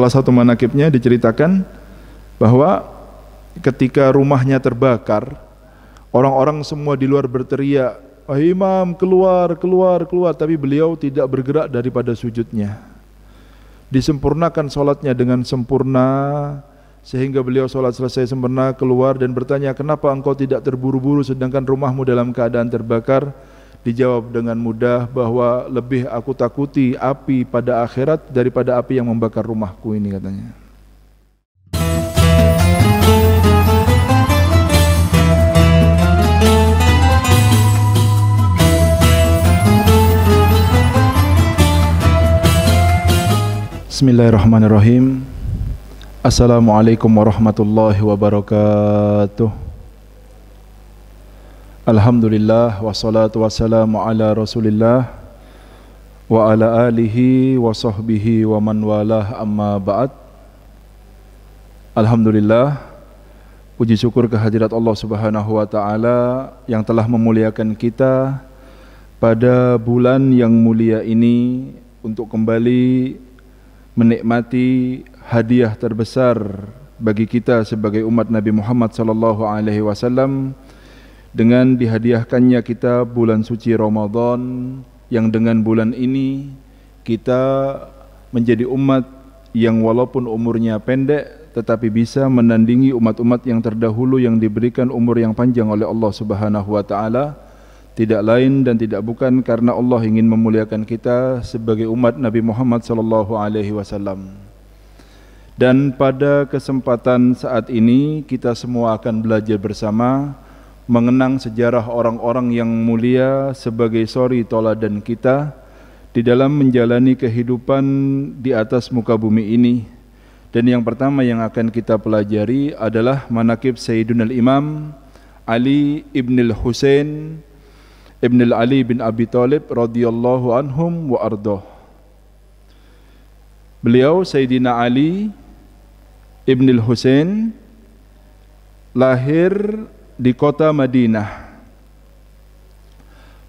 Salah satu manakibnya diceritakan bahwa ketika rumahnya terbakar, orang-orang semua di luar berteriak, oh, "Imam, keluar, keluar, keluar!" Tapi beliau tidak bergerak daripada sujudnya. Disempurnakan sholatnya dengan sempurna, sehingga beliau sholat selesai sempurna, keluar dan bertanya, "Kenapa engkau tidak terburu-buru sedangkan rumahmu dalam keadaan terbakar?" Dijawab dengan mudah bahwa lebih aku takuti api pada akhirat daripada api yang membakar rumahku ini katanya. Bismillahirrahmanirrahim. Assalamualaikum warahmatullahi wabarakatuh. Alhamdulillah wassalatu wassalamu ala Rasulillah wa ala alihi wa sahbihi wa man walah amma ba'd. Alhamdulillah puji syukur kehadirat Allah Subhanahu wa taala yang telah memuliakan kita pada bulan yang mulia ini untuk kembali menikmati hadiah terbesar bagi kita sebagai umat Nabi Muhammad sallallahu alaihi wasallam dengan dihadiahkannya kita bulan suci Ramadan yang dengan bulan ini kita menjadi umat yang walaupun umurnya pendek tetapi bisa menandingi umat-umat yang terdahulu yang diberikan umur yang panjang oleh Allah Subhanahu wa taala tidak lain dan tidak bukan karena Allah ingin memuliakan kita sebagai umat Nabi Muhammad sallallahu alaihi wasallam. Dan pada kesempatan saat ini kita semua akan belajar bersama mengenang sejarah orang-orang yang mulia sebagai sori toladan kita di dalam menjalani kehidupan di atas muka bumi ini. Dan yang pertama yang akan kita pelajari adalah manakib Sayyidun al-Imam Ali ibn al-Husain ibn al-Ali bin Abi Talib radhiyallahu anhum wa ardoh. Beliau Sayyidina Ali ibn al-Husain lahir di kota Madinah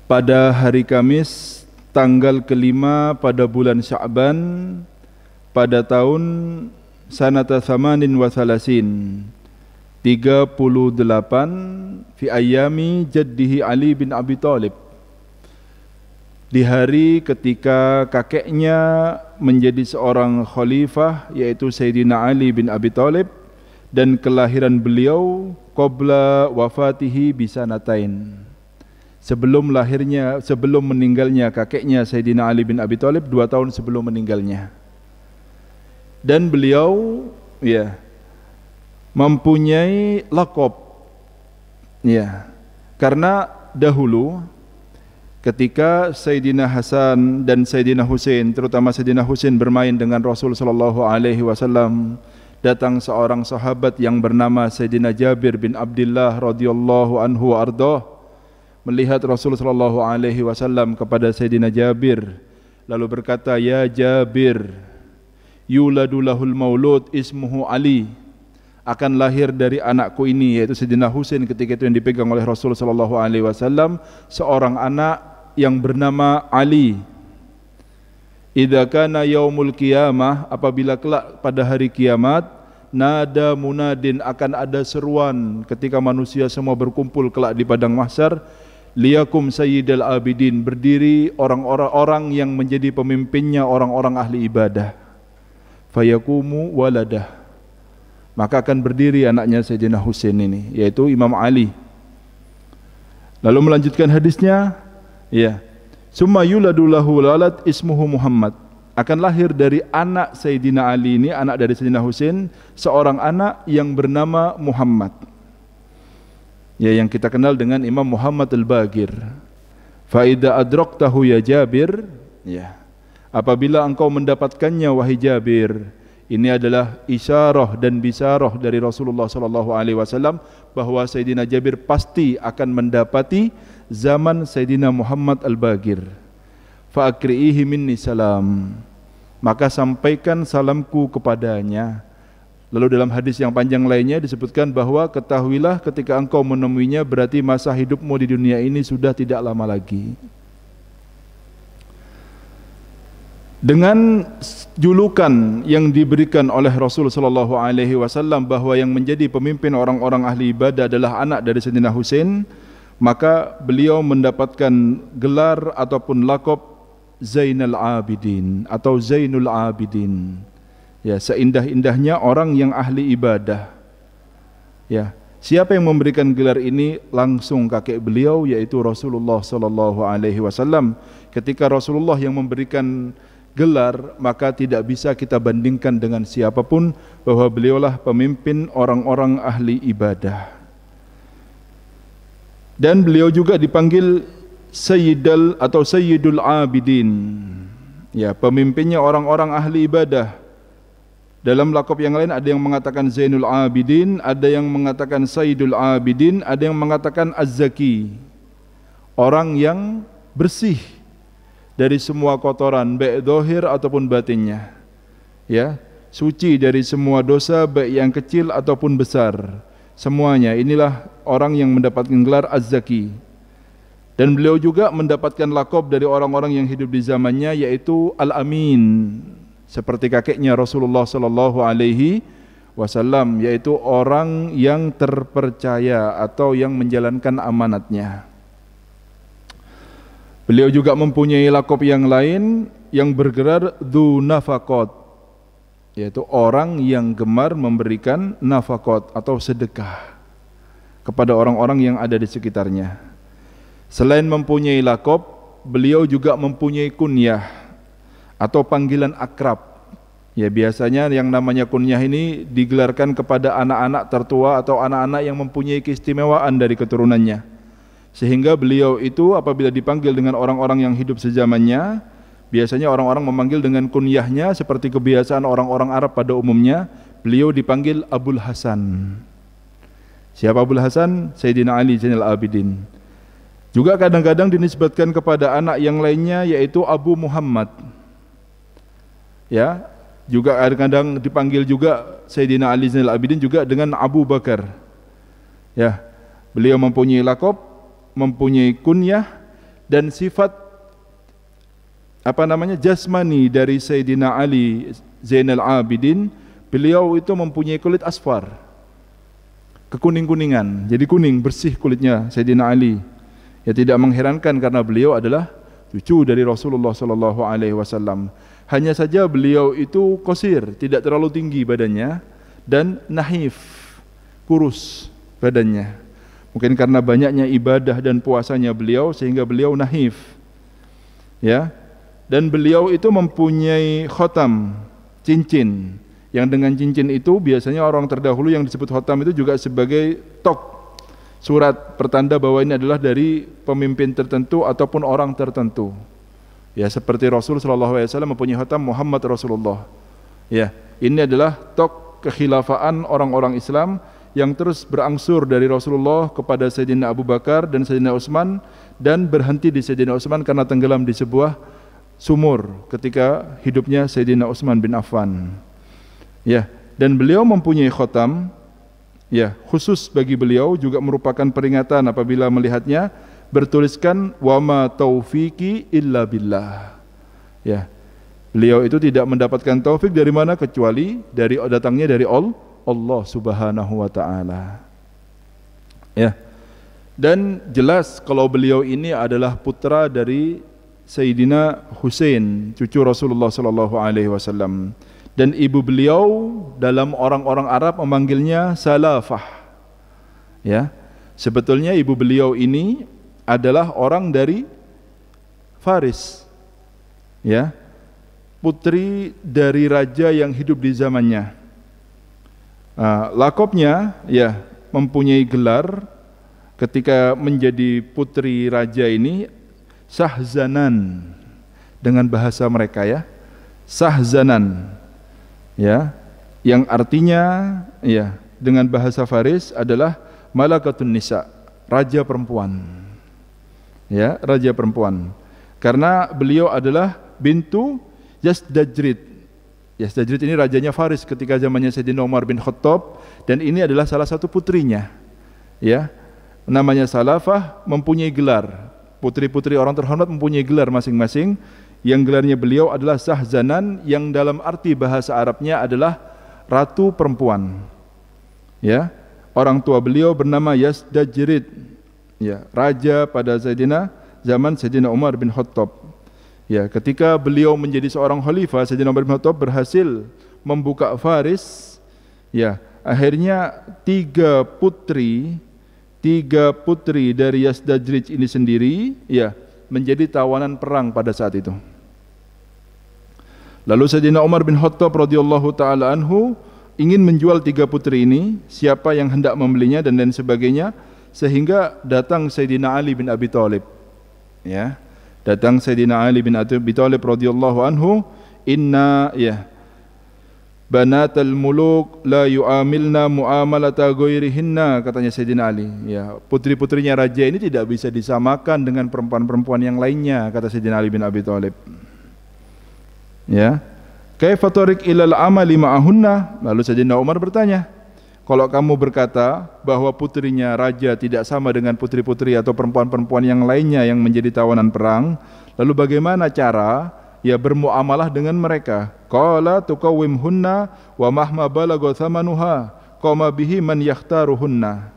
pada hari Kamis tanggal kelima pada bulan Sya'ban pada tahun sanata thamanin wa thalasin 38 fi ayami jaddihi Ali bin Abi Talib di hari ketika kakeknya menjadi seorang khalifah yaitu Sayyidina Ali bin Abi Talib dan kelahiran beliau qabla wafatihi bisanatain. Sebelum lahirnya, sebelum meninggalnya kakeknya Sayyidina Ali bin Abi Thalib dua tahun sebelum meninggalnya. Dan beliau ya mempunyai lakop ya karena dahulu ketika Sayyidina Hasan dan Sayyidina Hussein terutama Sayyidina Hussein bermain dengan Rasul sallallahu alaihi wasallam datang seorang sahabat yang bernama Sayyidina Jabir bin Abdullah radhiyallahu anhu ardhah melihat Rasul sallallahu alaihi wasallam kepada Sayyidina Jabir lalu berkata ya Jabir yuladulahul maulud ismuhu Ali akan lahir dari anakku ini yaitu Sayyidina Husain ketika itu yang dipegang oleh Rasul sallallahu alaihi wasallam seorang anak yang bernama Ali Idza kana yaumul qiyamah apabila kelak pada hari kiamat nada munadin akan ada seruan ketika manusia semua berkumpul kelak di padang mahsyar liyakum sayyidal abidin berdiri orang-orang orang yang menjadi pemimpinnya orang-orang ahli ibadah fayakumu waladah maka akan berdiri anaknya Sayyidina Husain ini yaitu Imam Ali lalu melanjutkan hadisnya ya Summa yuladu lahu lalat ismuhu Muhammad. Akan lahir dari anak Sayyidina Ali ini, anak dari Sayyidina Husain, seorang anak yang bernama Muhammad. Ya yang kita kenal dengan Imam Muhammad Al-Bagir. Faida adraktahu ya Jabir, ya. Apabila engkau mendapatkannya wahai Jabir, ini adalah isyarah dan bisyarah dari Rasulullah sallallahu alaihi wasallam bahwa Sayyidina Jabir pasti akan mendapati zaman Sayyidina Muhammad Al-Bagir fa'akri'ihi minni salam maka sampaikan salamku kepadanya lalu dalam hadis yang panjang lainnya disebutkan bahwa ketahuilah ketika engkau menemuinya berarti masa hidupmu di dunia ini sudah tidak lama lagi dengan julukan yang diberikan oleh Rasul saw alaihi wasallam bahwa yang menjadi pemimpin orang-orang ahli ibadah adalah anak dari Sayyidina Husain maka beliau mendapatkan gelar ataupun lakop Zainal Abidin atau Zainul Abidin. Ya, seindah-indahnya orang yang ahli ibadah. Ya, siapa yang memberikan gelar ini langsung kakek beliau yaitu Rasulullah sallallahu alaihi wasallam. Ketika Rasulullah yang memberikan gelar maka tidak bisa kita bandingkan dengan siapapun bahwa beliaulah pemimpin orang-orang ahli ibadah dan beliau juga dipanggil Sayyidul atau Sayyidul Abidin. Ya, pemimpinnya orang-orang ahli ibadah. Dalam lakop yang lain ada yang mengatakan Zainul Abidin, ada yang mengatakan Sayyidul Abidin, ada yang mengatakan Az-Zaki. Orang yang bersih dari semua kotoran, baik dohir ataupun batinnya. Ya, suci dari semua dosa baik yang kecil ataupun besar semuanya. Inilah orang yang mendapatkan gelar Az-Zaki. Dan beliau juga mendapatkan lakob dari orang-orang yang hidup di zamannya yaitu Al-Amin. Seperti kakeknya Rasulullah sallallahu alaihi wasallam yaitu orang yang terpercaya atau yang menjalankan amanatnya. Beliau juga mempunyai lakob yang lain yang bergerak dzu yaitu orang yang gemar memberikan nafakot atau sedekah kepada orang-orang yang ada di sekitarnya. Selain mempunyai lakop, beliau juga mempunyai kunyah atau panggilan akrab. Ya biasanya yang namanya kunyah ini digelarkan kepada anak-anak tertua atau anak-anak yang mempunyai keistimewaan dari keturunannya. Sehingga beliau itu apabila dipanggil dengan orang-orang yang hidup sejamannya, Biasanya orang-orang memanggil dengan kunyahnya seperti kebiasaan orang-orang Arab pada umumnya. Beliau dipanggil Abul Hasan. Siapa Abul Hasan? Sayyidina Ali Zainal Abidin. Juga kadang-kadang dinisbatkan kepada anak yang lainnya yaitu Abu Muhammad. Ya, juga kadang-kadang dipanggil juga Sayyidina Ali Zainal Abidin juga dengan Abu Bakar. Ya, beliau mempunyai lakop, mempunyai kunyah dan sifat apa namanya jasmani dari Sayyidina Ali Zainal Abidin beliau itu mempunyai kulit asfar kekuning-kuningan jadi kuning bersih kulitnya Sayyidina Ali ya tidak mengherankan karena beliau adalah cucu dari Rasulullah sallallahu alaihi wasallam hanya saja beliau itu kosir tidak terlalu tinggi badannya dan nahif kurus badannya mungkin karena banyaknya ibadah dan puasanya beliau sehingga beliau nahif ya dan beliau itu mempunyai khotam cincin yang dengan cincin itu biasanya orang terdahulu yang disebut khotam itu juga sebagai tok surat pertanda bahwa ini adalah dari pemimpin tertentu ataupun orang tertentu ya seperti Rasul Shallallahu Alaihi Wasallam mempunyai khotam Muhammad Rasulullah ya ini adalah tok kekhilafaan orang-orang Islam yang terus berangsur dari Rasulullah kepada Sayyidina Abu Bakar dan Sayyidina Utsman dan berhenti di Sayyidina Utsman karena tenggelam di sebuah sumur ketika hidupnya Sayyidina Utsman bin Affan. Ya, dan beliau mempunyai khotam ya, khusus bagi beliau juga merupakan peringatan apabila melihatnya bertuliskan wama taufiqi illa billah. Ya. Beliau itu tidak mendapatkan taufik dari mana kecuali dari datangnya dari Allah Subhanahu wa taala. Ya. Dan jelas kalau beliau ini adalah putra dari Sayyidina Hussein, cucu Rasulullah sallallahu alaihi wasallam. Dan ibu beliau dalam orang-orang Arab memanggilnya Salafah. Ya. Sebetulnya ibu beliau ini adalah orang dari Faris. Ya. Putri dari raja yang hidup di zamannya. Ah, lakopnya ya mempunyai gelar ketika menjadi putri raja ini sahzanan dengan bahasa mereka ya sahzanan ya yang artinya ya dengan bahasa Faris adalah malakatun nisa raja perempuan ya raja perempuan karena beliau adalah bintu Yasdajrid Yasdajrid ini rajanya Faris ketika zamannya Sayyidina Umar bin Khattab dan ini adalah salah satu putrinya ya namanya Salafah mempunyai gelar Putri-putri orang terhormat mempunyai gelar masing-masing yang gelarnya beliau adalah sahzanan yang dalam arti bahasa Arabnya adalah ratu perempuan. Ya, orang tua beliau bernama Yazdajirid, ya, raja pada Zaidina zaman Sayyidina Umar bin Khattab. Ya, ketika beliau menjadi seorang khalifah, Sayyidina Umar bin Khattab berhasil membuka Faris. Ya, akhirnya tiga putri tiga putri dari Yazdajrij ini sendiri ya menjadi tawanan perang pada saat itu. Lalu Sayyidina Umar bin Khattab radhiyallahu taala anhu ingin menjual tiga putri ini, siapa yang hendak membelinya dan lain sebagainya, sehingga datang Sayyidina Ali bin Abi Thalib. Ya. Datang Sayyidina Ali bin Abi Thalib radhiyallahu anhu, "Inna ya banatal muluk la yu'amilna mu'amalata ghairihinna katanya Sayyidina Ali ya putri-putrinya raja ini tidak bisa disamakan dengan perempuan-perempuan yang lainnya kata Sayyidina Ali bin Abi Thalib ya kaifa tariq ilal amali ma'ahunna lalu Sayyidina Umar bertanya kalau kamu berkata bahwa putrinya raja tidak sama dengan putri-putri atau perempuan-perempuan yang lainnya yang menjadi tawanan perang lalu bagaimana cara ya bermuamalah dengan mereka. Qala tukawwimhunna wa mahma balagha thamanuha qama bihi man yahtaruhunna.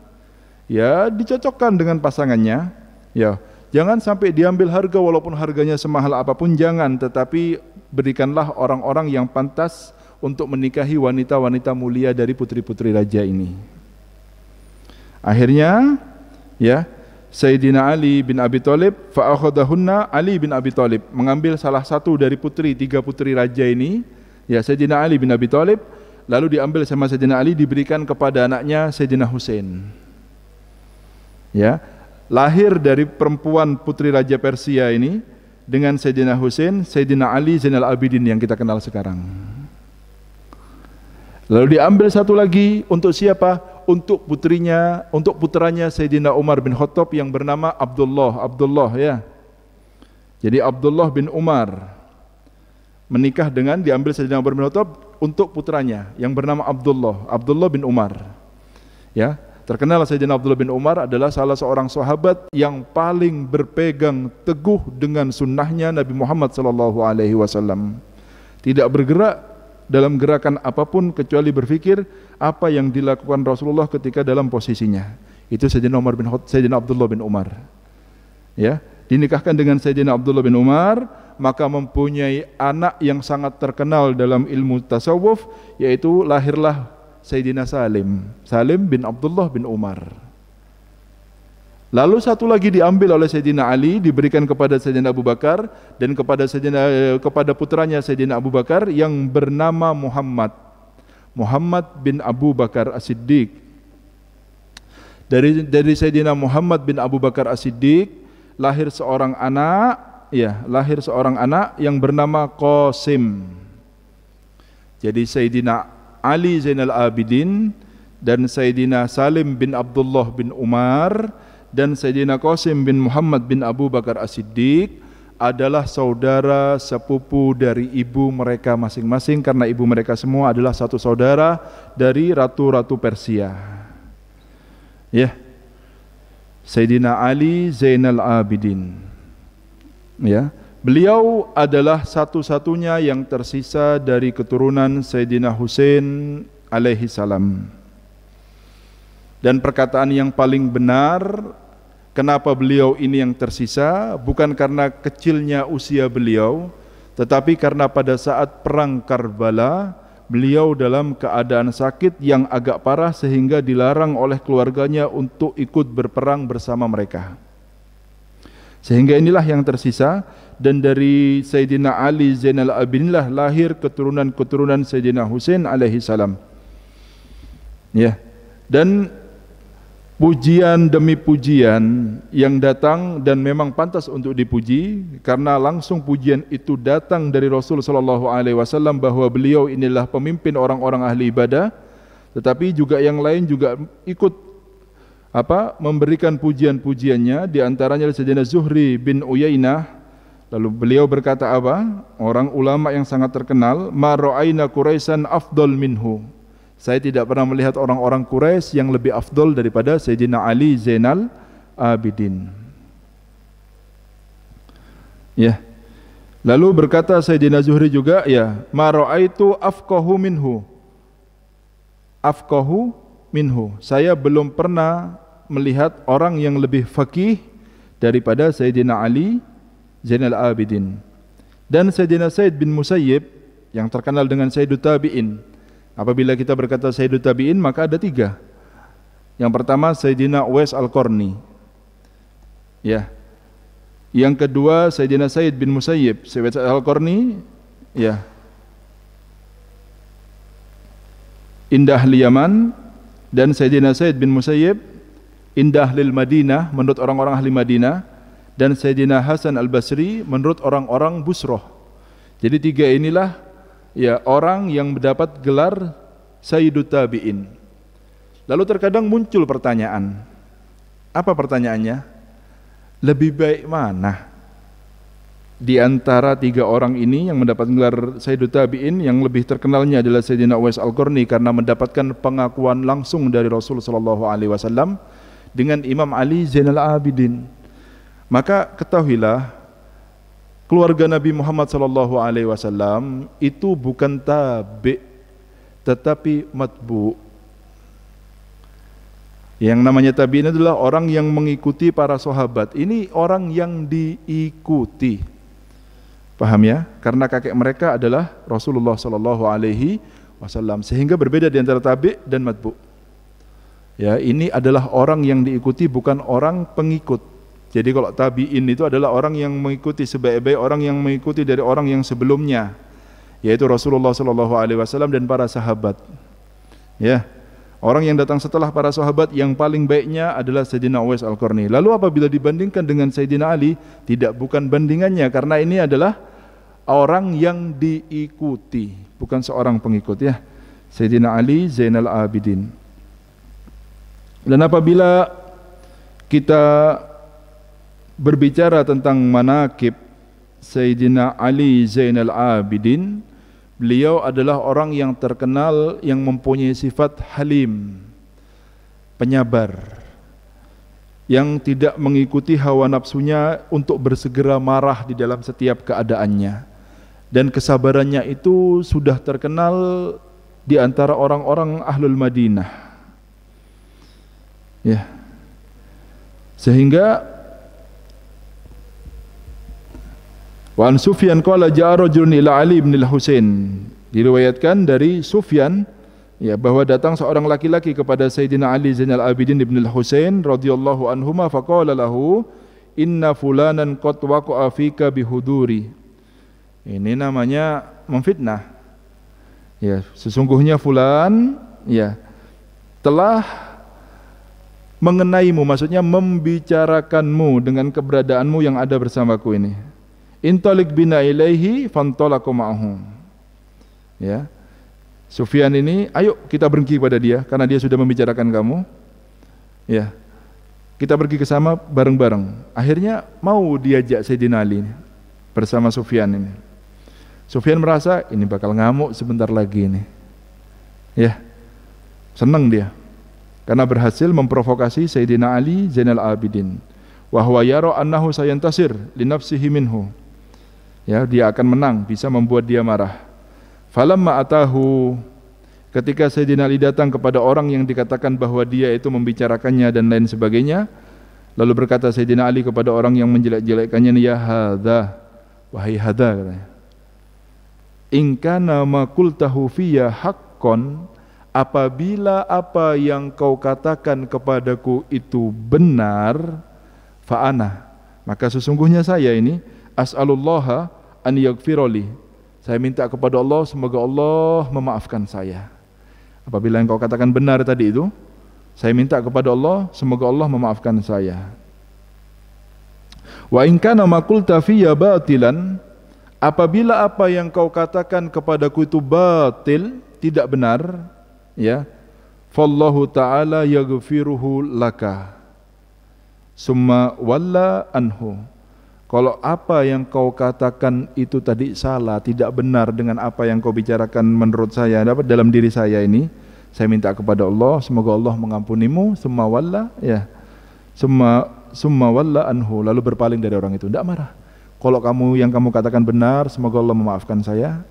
Ya, dicocokkan dengan pasangannya. Ya, jangan sampai diambil harga walaupun harganya semahal apapun jangan, tetapi berikanlah orang-orang yang pantas untuk menikahi wanita-wanita mulia dari putri-putri raja ini. Akhirnya, ya, Sayyidina Ali bin Abi Thalib fa Ali bin Abi Thalib mengambil salah satu dari putri tiga putri raja ini ya Sayyidina Ali bin Abi Thalib lalu diambil sama Sayyidina Ali diberikan kepada anaknya Sayyidina Hussein ya lahir dari perempuan putri raja Persia ini dengan Sayyidina Hussein Sayyidina Ali Zainal Abidin yang kita kenal sekarang lalu diambil satu lagi untuk siapa untuk putrinya, untuk putranya Sayyidina Umar bin Khattab yang bernama Abdullah, Abdullah ya. Jadi Abdullah bin Umar menikah dengan diambil Sayyidina Umar bin Khattab untuk putranya yang bernama Abdullah, Abdullah bin Umar. Ya, terkenal Sayyidina Abdullah bin Umar adalah salah seorang sahabat yang paling berpegang teguh dengan sunnahnya Nabi Muhammad SAW. alaihi wasallam. Tidak bergerak dalam gerakan apapun kecuali berpikir apa yang dilakukan Rasulullah ketika dalam posisinya. Itu Sayyidina Umar bin Sayyidina Abdullah bin Umar. Ya, dinikahkan dengan Sayyidina Abdullah bin Umar, maka mempunyai anak yang sangat terkenal dalam ilmu tasawuf yaitu lahirlah Sayyidina Salim, Salim bin Abdullah bin Umar. Lalu satu lagi diambil oleh Sayyidina Ali, diberikan kepada Sayyidina Abu Bakar dan kepada Sayyidina, eh, kepada putranya Sayyidina Abu Bakar yang bernama Muhammad. Muhammad bin Abu Bakar As-Siddiq. Dari dari Sayyidina Muhammad bin Abu Bakar As-Siddiq lahir seorang anak, ya, lahir seorang anak yang bernama Qasim. Jadi Sayyidina Ali Zainal Abidin dan Sayyidina Salim bin Abdullah bin Umar dan Sayyidina Qasim bin Muhammad bin Abu Bakar As-Siddiq adalah saudara sepupu dari ibu mereka masing-masing karena ibu mereka semua adalah satu saudara dari ratu-ratu Persia. Ya. Yeah. Sayyidina Ali Zainal Abidin. Ya. Beliau adalah satu-satunya yang tersisa dari keturunan Sayyidina Hussein alaihi salam. Dan perkataan yang paling benar Kenapa beliau ini yang tersisa? Bukan karena kecilnya usia beliau, tetapi karena pada saat perang Karbala, beliau dalam keadaan sakit yang agak parah sehingga dilarang oleh keluarganya untuk ikut berperang bersama mereka. Sehingga inilah yang tersisa dan dari Sayyidina Ali Zainal Abidinlah lahir keturunan-keturunan Sayyidina Husain alaihi salam. Ya. Dan pujian demi pujian yang datang dan memang pantas untuk dipuji karena langsung pujian itu datang dari Rasul sallallahu alaihi wasallam bahwa beliau inilah pemimpin orang-orang ahli ibadah tetapi juga yang lain juga ikut apa memberikan pujian-pujiannya di antaranya Sayyidina Zuhri bin Uyainah lalu beliau berkata apa orang ulama yang sangat terkenal ma quraisan afdal minhu saya tidak pernah melihat orang-orang Quraisy yang lebih afdol daripada Sayyidina Ali Zainal Abidin. Ya. Lalu berkata Sayyidina Zuhri juga, ya, ma ra'aitu afqahu minhu. Afqahu minhu. Saya belum pernah melihat orang yang lebih fakih daripada Sayyidina Ali Zainal Abidin. Dan Sayyidina Said bin Musayyib yang terkenal dengan Sayyidut Tabi'in Apabila kita berkata Duta Tabi'in maka ada tiga. Yang pertama Sayyidina Uwais Al-Qarni. Ya. Yang kedua Sayyidina Said bin Musayyib, Sayyid Al-Qarni. Ya. Indah Yaman dan Sayyidina Said bin Musayyib Indah lil Madinah menurut orang-orang ahli Madinah dan Sayyidina Hasan Al-Basri menurut orang-orang Busroh. Jadi tiga inilah ya orang yang mendapat gelar Sayyidut Tabi'in. Lalu terkadang muncul pertanyaan. Apa pertanyaannya? Lebih baik mana? Di antara tiga orang ini yang mendapat gelar Sayyidut Tabi'in yang lebih terkenalnya adalah Sayyidina Uwais Al-Qurni karena mendapatkan pengakuan langsung dari Rasul sallallahu alaihi wasallam dengan Imam Ali Zainal Abidin. Maka ketahuilah keluarga Nabi Muhammad sallallahu alaihi wasallam itu bukan tabi tetapi matbu. Yang namanya tabi ini adalah orang yang mengikuti para sahabat. Ini orang yang diikuti. Paham ya? Karena kakek mereka adalah Rasulullah sallallahu alaihi wasallam sehingga berbeda di antara tabi dan matbu. Ya, ini adalah orang yang diikuti bukan orang pengikut. Jadi kalau tabi'in itu adalah orang yang mengikuti sebaik-baik orang yang mengikuti dari orang yang sebelumnya, yaitu Rasulullah Shallallahu alaihi wasallam dan para sahabat. Ya. Orang yang datang setelah para sahabat yang paling baiknya adalah Sayyidina Uwais Al-Qarni. Lalu apabila dibandingkan dengan Sayyidina Ali, tidak bukan bandingannya karena ini adalah orang yang diikuti, bukan seorang pengikut ya. Sayyidina Ali Zainal Abidin. Dan apabila kita berbicara tentang manakib Sayyidina Ali Zainal Abidin beliau adalah orang yang terkenal yang mempunyai sifat halim penyabar yang tidak mengikuti hawa nafsunya untuk bersegera marah di dalam setiap keadaannya dan kesabarannya itu sudah terkenal di antara orang-orang ahlul Madinah ya sehingga Wa an Sufyan qala ja'a rajulun ila Ali bin al-Husain. Diriwayatkan dari Sufyan ya bahwa datang seorang laki-laki kepada Sayyidina Ali Zainal Abidin bin al-Husain radhiyallahu anhuma faqala lahu inna fulanan qad waqa'a fika bihuduri. Ini namanya memfitnah. Ya, sesungguhnya fulan ya telah mengenaimu maksudnya membicarakanmu dengan keberadaanmu yang ada bersamaku ini Intolik bina ilaihi fantolaku ma'ahum. Ya. Sufyan ini, ayo kita berhenti pada dia karena dia sudah membicarakan kamu. Ya. Kita pergi ke sama bareng-bareng. Akhirnya mau diajak Sayyidina Ali bersama Sufyan ini. Sufyan merasa ini bakal ngamuk sebentar lagi ini. Ya. Senang dia karena berhasil memprovokasi Sayyidina Ali Zainal Abidin. Wahwa yaro annahu sayantasir li minhu ya dia akan menang bisa membuat dia marah falamma atahu ketika Sayyidina Ali datang kepada orang yang dikatakan bahwa dia itu membicarakannya dan lain sebagainya lalu berkata Sayyidina Ali kepada orang yang menjelek-jelekkannya ya hadza wahai hadza katanya in kana ma qultahu fiyya haqqan apabila apa yang kau katakan kepadaku itu benar fa'ana maka sesungguhnya saya ini as'alullah an yaghfirali. Saya minta kepada Allah semoga Allah memaafkan saya. Apabila engkau katakan benar tadi itu, saya minta kepada Allah semoga Allah memaafkan saya. Wa in kana ma qulta ya batilan apabila apa yang kau katakan kepadaku itu batil, tidak benar, ya. Fallahu ta'ala yaghfiruhu laka. Summa walla anhu. Kalau apa yang kau katakan itu tadi salah, tidak benar dengan apa yang kau bicarakan menurut saya, dapat dalam diri saya ini, saya minta kepada Allah, semoga Allah mengampunimu, semua walla, ya, semua semua walla anhu, lalu berpaling dari orang itu, tidak marah. Kalau kamu yang kamu katakan benar, semoga Allah memaafkan saya.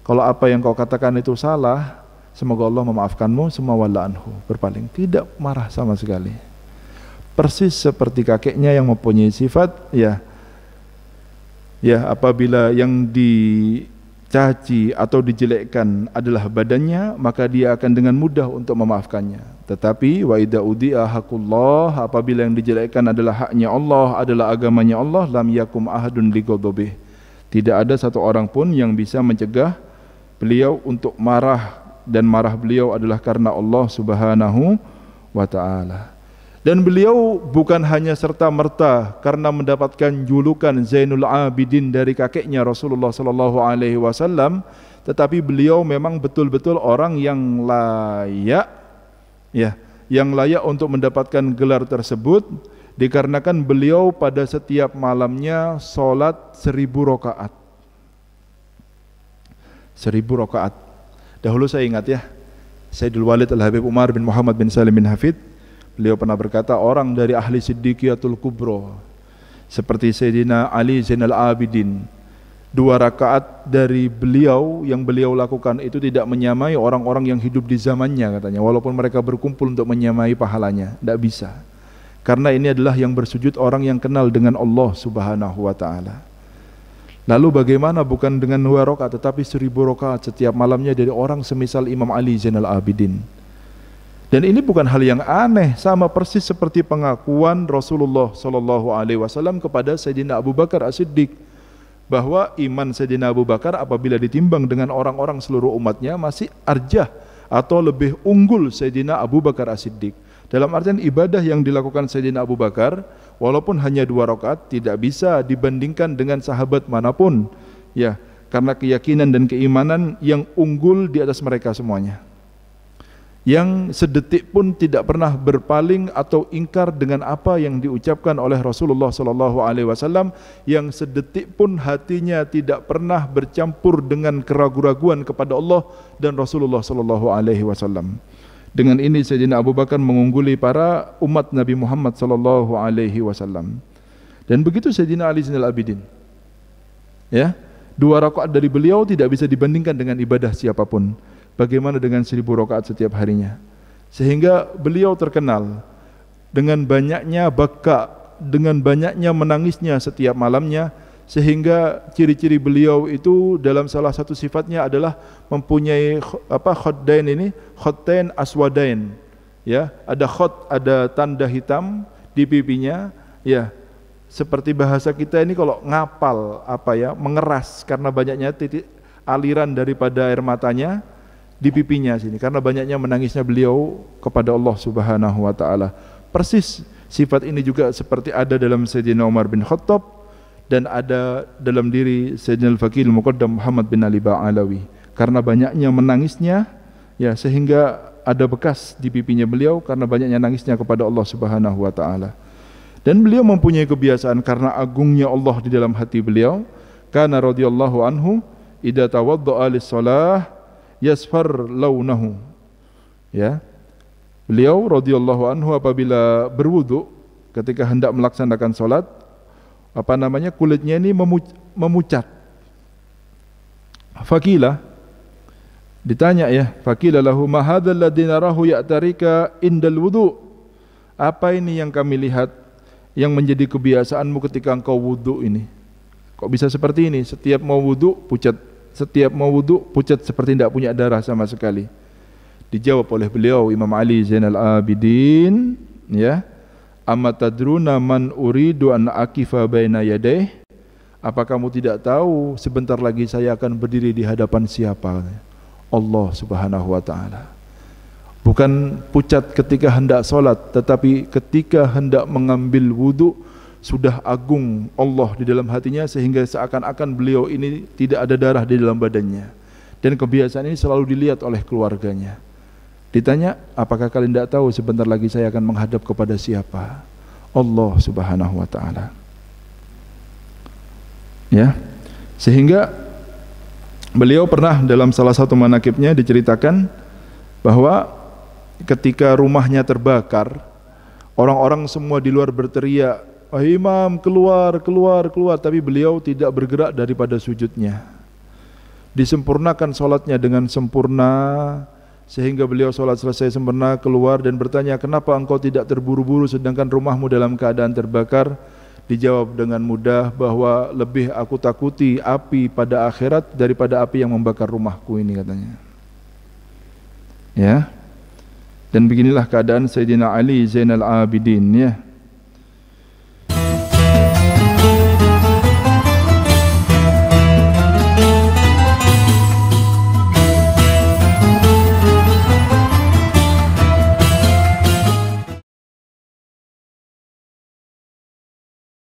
Kalau apa yang kau katakan itu salah, semoga Allah memaafkanmu, semua walla anhu, berpaling, tidak marah sama sekali. Persis seperti kakeknya yang mempunyai sifat, ya, ya apabila yang dicaci atau dijelekkan adalah badannya maka dia akan dengan mudah untuk memaafkannya tetapi wa idza udi'a apabila yang dijelekkan adalah haknya Allah adalah agamanya Allah lam yakum ahadun lighadabih tidak ada satu orang pun yang bisa mencegah beliau untuk marah dan marah beliau adalah karena Allah Subhanahu wa taala dan beliau bukan hanya serta-merta karena mendapatkan julukan Zainul Abidin dari kakeknya Rasulullah sallallahu alaihi wasallam, tetapi beliau memang betul-betul orang yang layak ya, yang layak untuk mendapatkan gelar tersebut dikarenakan beliau pada setiap malamnya solat seribu rokaat. Seribu rokaat. Dahulu saya ingat ya, Sayyidul Walid Al-Habib Umar bin Muhammad bin Salim bin Hafid Beliau pernah berkata orang dari ahli Siddiqiyatul Kubro seperti Sayyidina Ali Zainal Abidin dua rakaat dari beliau yang beliau lakukan itu tidak menyamai orang-orang yang hidup di zamannya katanya walaupun mereka berkumpul untuk menyamai pahalanya tidak bisa karena ini adalah yang bersujud orang yang kenal dengan Allah Subhanahu wa taala lalu bagaimana bukan dengan dua rakaat tetapi seribu rakaat setiap malamnya dari orang semisal Imam Ali Zainal Abidin dan ini bukan hal yang aneh, sama persis seperti pengakuan Rasulullah Shallallahu Alaihi Wasallam kepada Sayyidina Abu Bakar As-Siddiq bahwa iman Sayyidina Abu Bakar apabila ditimbang dengan orang-orang seluruh umatnya masih arjah atau lebih unggul Sayyidina Abu Bakar As-Siddiq. Dalam artian ibadah yang dilakukan Sayyidina Abu Bakar walaupun hanya dua rakaat tidak bisa dibandingkan dengan sahabat manapun ya karena keyakinan dan keimanan yang unggul di atas mereka semuanya yang sedetik pun tidak pernah berpaling atau ingkar dengan apa yang diucapkan oleh Rasulullah sallallahu alaihi wasallam yang sedetik pun hatinya tidak pernah bercampur dengan keraguan-raguan kepada Allah dan Rasulullah sallallahu alaihi wasallam. Dengan ini Sayyidina Abu Bakar mengungguli para umat Nabi Muhammad sallallahu alaihi wasallam. Dan begitu Sayyidina Ali Zainal Abidin. Ya, dua rakaat dari beliau tidak bisa dibandingkan dengan ibadah siapapun. Bagaimana dengan seribu rakaat setiap harinya? Sehingga beliau terkenal dengan banyaknya baka, dengan banyaknya menangisnya setiap malamnya, sehingga ciri-ciri beliau itu dalam salah satu sifatnya adalah mempunyai apa khaddain ini khaddain aswadain ya ada khod ada tanda hitam di pipinya ya seperti bahasa kita ini kalau ngapal apa ya mengeras karena banyaknya titik aliran daripada air matanya di pipinya sini karena banyaknya menangisnya beliau kepada Allah Subhanahu wa taala. Persis sifat ini juga seperti ada dalam Sayyidina Umar bin Khattab dan ada dalam diri Sayyidina Al-Faqih muqaddam Muhammad bin Ali Ba'alawi karena banyaknya menangisnya ya sehingga ada bekas di pipinya beliau karena banyaknya nangisnya kepada Allah Subhanahu wa taala. Dan beliau mempunyai kebiasaan karena agungnya Allah di dalam hati beliau, karena radhiyallahu anhu idza tawaddaa lis yasfar launahu. Ya. Beliau radhiyallahu anhu apabila berwudu ketika hendak melaksanakan salat apa namanya kulitnya ini memucat. Fakila ditanya ya, fakila lahu ma hadzal ladzi narahu ya'tarika indal wudu. Apa ini yang kami lihat yang menjadi kebiasaanmu ketika engkau wudu ini? Kok bisa seperti ini? Setiap mau wudu pucat setiap mau wudhu pucat seperti tidak punya darah sama sekali. Dijawab oleh beliau Imam Ali Zainal Abidin, ya. Amatadruna man uridu an akifa baina yadayh? Apa kamu tidak tahu sebentar lagi saya akan berdiri di hadapan siapa? Allah Subhanahu wa taala. Bukan pucat ketika hendak solat, tetapi ketika hendak mengambil wudhu sudah agung Allah di dalam hatinya sehingga seakan-akan beliau ini tidak ada darah di dalam badannya. Dan kebiasaan ini selalu dilihat oleh keluarganya. Ditanya, apakah kalian tidak tahu sebentar lagi saya akan menghadap kepada siapa? Allah Subhanahu wa taala. Ya. Sehingga beliau pernah dalam salah satu manakibnya diceritakan bahwa ketika rumahnya terbakar, orang-orang semua di luar berteriak imam keluar, keluar, keluar. Tapi beliau tidak bergerak daripada sujudnya. Disempurnakan sholatnya dengan sempurna, sehingga beliau sholat selesai sempurna, keluar dan bertanya, kenapa engkau tidak terburu-buru sedangkan rumahmu dalam keadaan terbakar? Dijawab dengan mudah bahwa lebih aku takuti api pada akhirat daripada api yang membakar rumahku ini katanya. Ya. Dan beginilah keadaan Sayyidina Ali Zainal Abidin ya.